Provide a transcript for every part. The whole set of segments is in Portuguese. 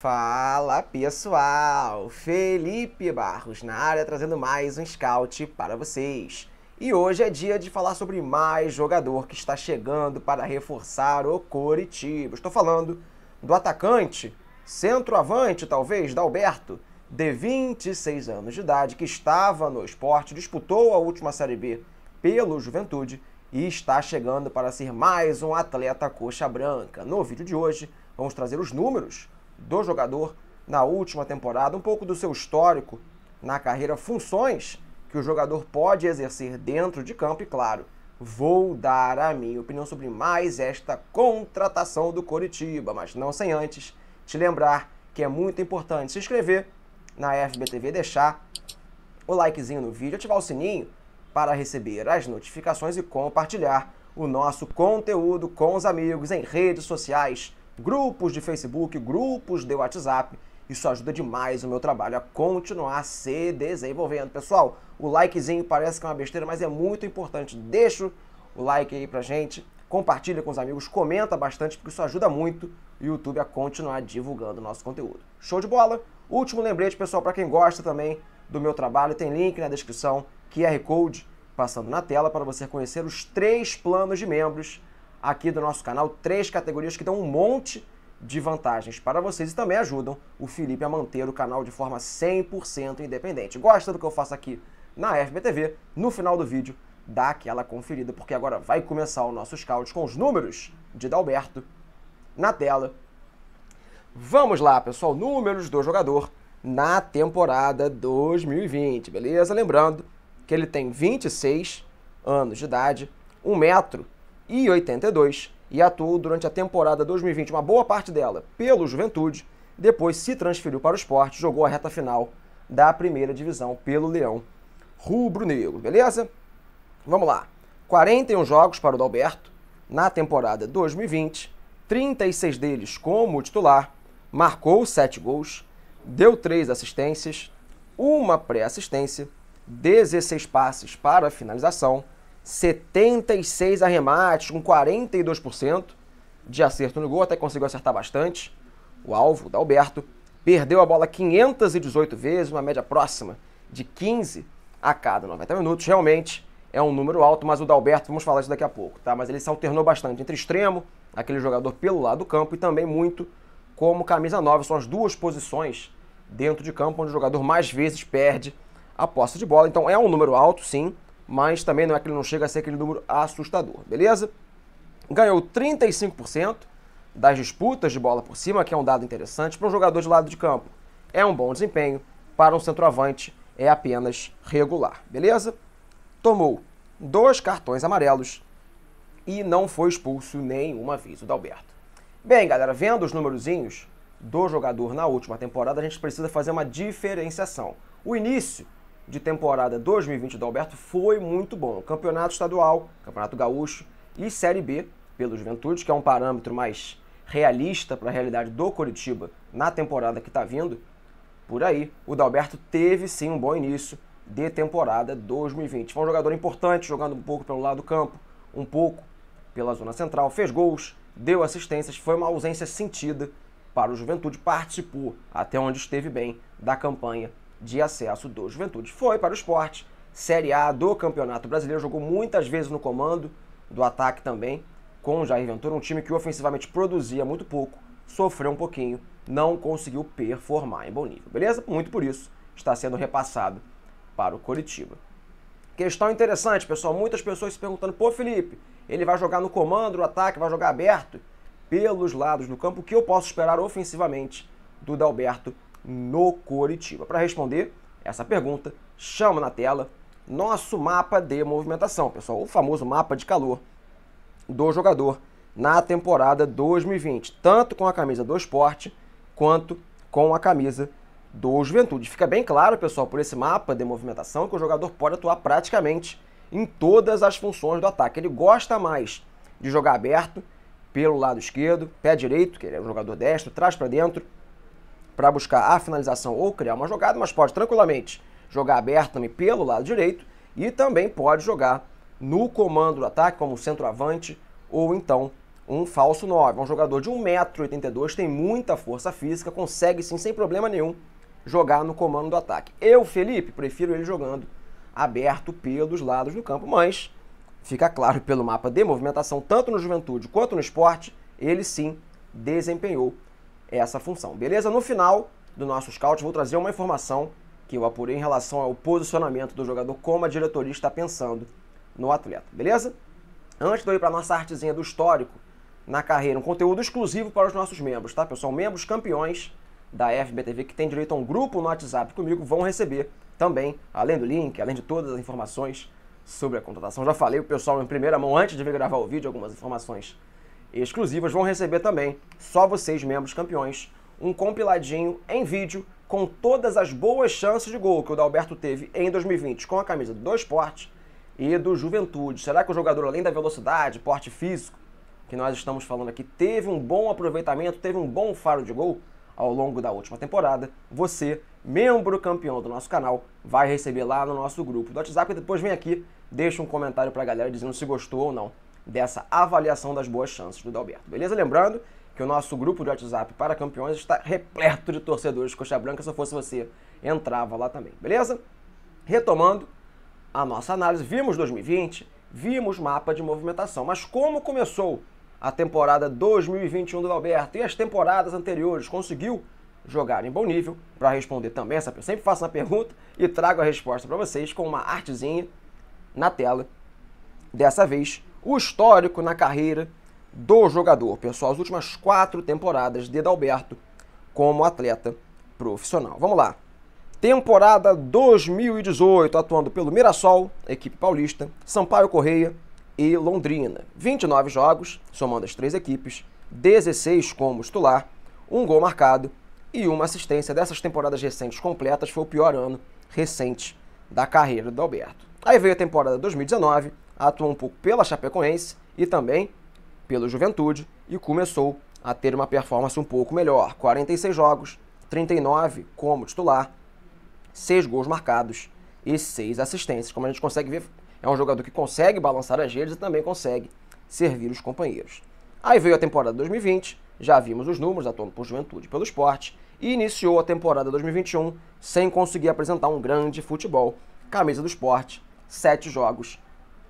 Fala pessoal, Felipe Barros na área trazendo mais um scout para vocês. E hoje é dia de falar sobre mais jogador que está chegando para reforçar o Coritiba. Estou falando do atacante, centroavante talvez, Dalberto, de 26 anos de idade, que estava no esporte, disputou a última Série B pelo Juventude e está chegando para ser mais um atleta coxa branca. No vídeo de hoje, vamos trazer os números do jogador na última temporada, um pouco do seu histórico na carreira, funções que o jogador pode exercer dentro de campo e, claro, vou dar a minha opinião sobre mais esta contratação do Coritiba, mas não sem antes te lembrar que é muito importante se inscrever na FBTV, deixar o likezinho no vídeo, ativar o sininho para receber as notificações e compartilhar o nosso conteúdo com os amigos em redes sociais, grupos de Facebook, grupos de WhatsApp. Isso ajuda demais o meu trabalho a continuar se desenvolvendo. Pessoal, o likezinho parece que é uma besteira, mas é muito importante. Deixa o like aí pra gente, compartilha com os amigos, comenta bastante, porque isso ajuda muito o YouTube a continuar divulgando o nosso conteúdo. Show de bola! Último lembrete, pessoal, para quem gosta também do meu trabalho, tem link na descrição, QR Code passando na tela para você conhecer os três planos de membros aqui do nosso canal, três categorias que dão um monte de vantagens para vocês e também ajudam o Felipe a manter o canal de forma 100% independente. Gosta do que eu faço aqui na FBTV? No final do vídeo, dá aquela conferida, porque agora vai começar o nosso scout com os números de Dalberto na tela. Vamos lá, pessoal, números do jogador na temporada 2020, beleza? Lembrando que ele tem 26 anos de idade, 1 metro e 82 e atuou durante a temporada 2020, uma boa parte dela, pelo Juventude. Depois se transferiu para o esporte, jogou a reta final da primeira divisão pelo Leão Rubro-Negro, beleza? Vamos lá. 41 jogos para o Dalberto na temporada 2020, 36 deles como titular, marcou 7 gols, deu 3 assistências, uma pré-assistência, 16 passes para finalização, 76 arremates, com 42% de acerto no gol, até conseguiu acertar bastante. O alvo, da Alberto, perdeu a bola 518 vezes, uma média próxima de 15 a cada 90 minutos. Realmente é um número alto, mas o Dalberto, vamos falar isso daqui a pouco, tá? Mas ele se alternou bastante entre extremo, aquele jogador pelo lado do campo, e também muito como camisa nova. São as duas posições dentro de campo onde o jogador mais vezes perde a posse de bola. Então é um número alto, sim, mas também não é que ele não chega a ser aquele número assustador, beleza? Ganhou 35% das disputas de bola por cima, que é um dado interessante para um jogador de lado de campo. É um bom desempenho, para um centroavante é apenas regular, beleza? Tomou dois cartões amarelos e não foi expulso nenhum aviso do Alberto. Bem, galera, vendo os númerozinhos do jogador na última temporada, a gente precisa fazer uma diferenciação. O início de temporada 2020 do Alberto foi muito bom. Campeonato estadual, Campeonato Gaúcho e Série B pelo Juventude, que é um parâmetro mais realista para a realidade do Coritiba na temporada que está vindo. Por aí, o Dalberto teve sim um bom início de temporada 2020. Foi um jogador importante, jogando um pouco pelo lado do campo, um pouco pela zona central, fez gols, deu assistências, foi uma ausência sentida para o Juventude, participou até onde esteve bem da campanha de acesso do Juventude. Foi para o esporte, Série A do Campeonato Brasileiro, jogou muitas vezes no comando do ataque também, com o Jair Ventura, um time que ofensivamente produzia muito pouco, sofreu um pouquinho, não conseguiu performar em bom nível, beleza? Muito por isso está sendo repassado para o Coritiba. Questão interessante, pessoal. Muitas pessoas se perguntando: pô, Felipe, ele vai jogar no comando, do ataque, vai jogar aberto pelos lados do campo. O que eu posso esperar ofensivamente do Dalberto no Coritiba? Para responder essa pergunta, chama na tela nosso mapa de movimentação, pessoal, o famoso mapa de calor do jogador na temporada 2020, tanto com a camisa do esporte quanto com a camisa do Juventude. Fica bem claro, pessoal, por esse mapa de movimentação que o jogador pode atuar praticamente em todas as funções do ataque. Ele gosta mais de jogar aberto pelo lado esquerdo, pé direito, que ele é um jogador destro, traz para dentro, para buscar a finalização ou criar uma jogada, mas pode tranquilamente jogar aberto também pelo lado direito e também pode jogar no comando do ataque, como centroavante ou então um falso 9. É um jogador de 1,82m, tem muita força física, consegue sim, sem problema nenhum, jogar no comando do ataque. Eu, Felipe, prefiro ele jogando aberto pelos lados do campo, mas fica claro pelo mapa de movimentação, tanto no Juventude quanto no esporte, ele sim desempenhou essa função. Beleza? No final do nosso scout, vou trazer uma informação que eu apurei em relação ao posicionamento do jogador, como a diretoria está pensando no atleta. Beleza? Antes de eu ir para nossa artezinha do histórico na carreira, um conteúdo exclusivo para os nossos membros, tá, pessoal? Membros campeões da FBTV que tem direito a um grupo no WhatsApp comigo vão receber também, além do link, além de todas as informações sobre a contratação. Já falei o pessoal em primeira mão antes de vir gravar o vídeo algumas informações exclusivas, vão receber também, só vocês membros campeões, um compiladinho em vídeo com todas as boas chances de gol que o Dalberto teve em 2020 com a camisa do Esporte e do Juventude. Será que o jogador, além da velocidade, porte físico, que nós estamos falando aqui, teve um bom aproveitamento, teve um bom faro de gol ao longo da última temporada? Você, membro campeão do nosso canal, vai receber lá no nosso grupo do WhatsApp e depois vem aqui, deixa um comentário para a galera dizendo se gostou ou não dessa avaliação das boas chances do Dalberto. Beleza? Lembrando que o nosso grupo de WhatsApp para campeões está repleto de torcedores de Coxa Branca. Se fosse você, entrava lá também. Beleza? Retomando a nossa análise, vimos 2020, vimos mapa de movimentação, mas como começou a temporada 2021 do Dalberto e as temporadas anteriores? Conseguiu jogar em bom nível? Para responder também essa, eu sempre faço uma pergunta e trago a resposta para vocês com uma artezinha na tela. Dessa vez, o histórico na carreira do jogador, pessoal, as últimas quatro temporadas de Dalberto como atleta profissional. Vamos lá. Temporada 2018, atuando pelo Mirassol, equipe paulista, Sampaio Correia e Londrina. 29 jogos, somando as três equipes, 16 como titular, um gol marcado e uma assistência. Dessas temporadas recentes completas, foi o pior ano recente da carreira do Alberto. Aí veio a temporada 2019, atuou um pouco pela Chapecoense e também pelo Juventude e começou a ter uma performance um pouco melhor. 46 jogos, 39 como titular, 6 gols marcados e 6 assistências. Como a gente consegue ver, é um jogador que consegue balançar as redes e também consegue servir os companheiros. Aí veio a temporada 2020, já vimos os números, atuando por juventude pelo esporte, e iniciou a temporada 2021 sem conseguir apresentar um grande futebol. Camisa do esporte, 7 jogos,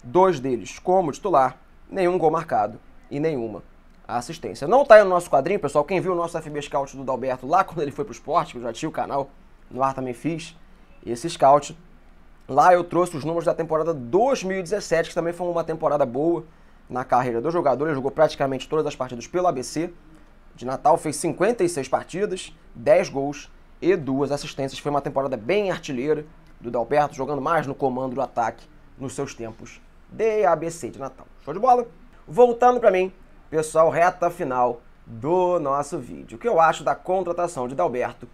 dois deles como titular, nenhum gol marcado e nenhuma assistência. Não está aí no nosso quadrinho, pessoal. Quem viu o nosso FB Scout do Dalberto lá quando ele foi para o esporte, que eu já tinha o canal, no ar também fiz esse scout. Lá eu trouxe os números da temporada 2017, que também foi uma temporada boa na carreira do jogador. Ele jogou praticamente todas as partidas pelo ABC. De Natal fez 56 partidas, 10 gols e duas assistências. Foi uma temporada bem artilheira do Dalberto, jogando mais no comando do ataque nos seus tempos ABC de Natal. Show de bola? Voltando para mim, pessoal, reta final do nosso vídeo. O que eu acho da contratação de Dalberto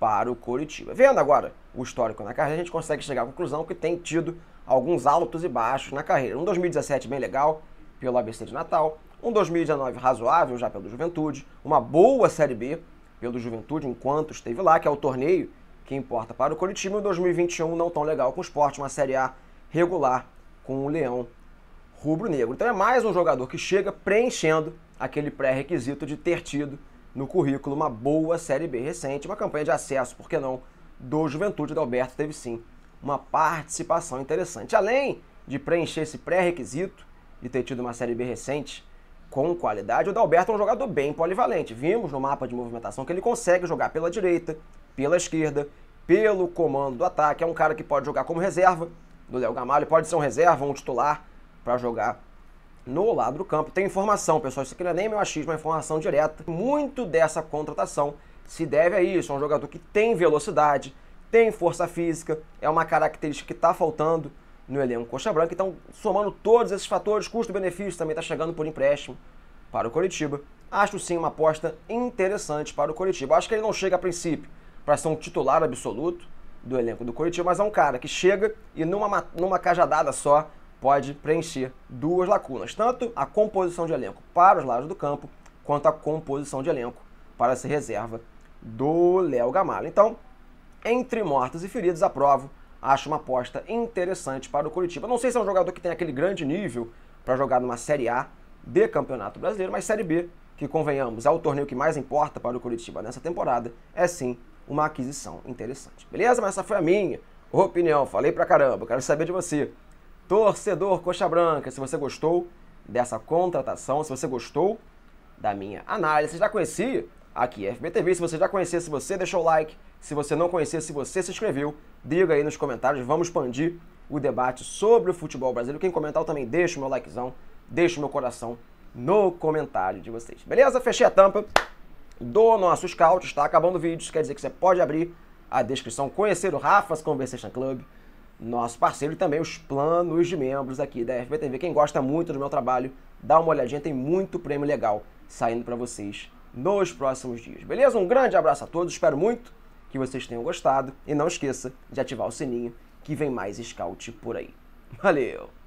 para o Curitiba. Vendo agora o histórico na carreira, a gente consegue chegar à conclusão que tem tido alguns altos e baixos na carreira. Um 2017 bem legal, pelo ABC de Natal. Um 2019 razoável, já pelo Juventude. Uma boa Série B pelo Juventude, enquanto esteve lá, que é o torneio que importa para o Curitiba. Um 2021 não tão legal com o esporte, uma Série A regular com o Leão rubro-negro. Então é mais um jogador que chega preenchendo aquele pré-requisito de ter tido no currículo uma boa Série B recente, uma campanha de acesso, por que não, do Juventude O Alberto teve sim uma participação interessante. Além de preencher esse pré-requisito de ter tido uma Série B recente com qualidade, o Dalberto é um jogador bem polivalente. Vimos no mapa de movimentação que ele consegue jogar pela direita, pela esquerda, pelo comando do ataque. É um cara que pode jogar como reserva, do Léo Gamalho. Pode ser um reserva, um titular para jogar no lado do campo. Tem informação, pessoal. Isso aqui não é nem meu achismo, é informação direta. Muito dessa contratação se deve a isso. É um jogador que tem velocidade, tem força física, é uma característica que está faltando no elenco Coxa Branca. Então, somando todos esses fatores, custo-benefício também está chegando por empréstimo para o Coritiba. Acho sim uma aposta interessante para o Coritiba. Acho que ele não chega a princípio para ser um titular absoluto, do elenco do Coritiba, mas é um cara que chega e numa, numa cajadada só pode preencher duas lacunas, tanto a composição de elenco para os lados do campo, quanto a composição de elenco para essa reserva do Léo Gamalho. Então, entre mortos e feridos, aprovo. Acho uma aposta interessante para o Curitiba. Não sei se é um jogador que tem aquele grande nível para jogar numa Série A de Campeonato Brasileiro, mas Série B, que convenhamos, é o torneio que mais importa para o Curitiba nessa temporada, é sim uma aquisição interessante. Beleza? Mas essa foi a minha opinião. Falei pra caramba, quero saber de você. Torcedor Coxa Branca, se você gostou dessa contratação, se você gostou da minha análise, você já conhecia aqui FBTV, se você já conhecia, se você deixou o like, se você não conhecia, se você se inscreveu, diga aí nos comentários, vamos expandir o debate sobre o futebol brasileiro. Quem comentar também deixa o meu likezão, deixa o meu coração no comentário de vocês. Beleza? Fechei a tampa do nosso scout. Está acabando o vídeo, isso quer dizer que você pode abrir a descrição, conhecer o Rafa's Conversation Club, nosso parceiro, e também os planos de membros aqui da FBTV. Quem gosta muito do meu trabalho, dá uma olhadinha, tem muito prêmio legal saindo para vocês nos próximos dias. Beleza? Um grande abraço a todos, espero muito que vocês tenham gostado e não esqueça de ativar o sininho que vem mais scout por aí. Valeu!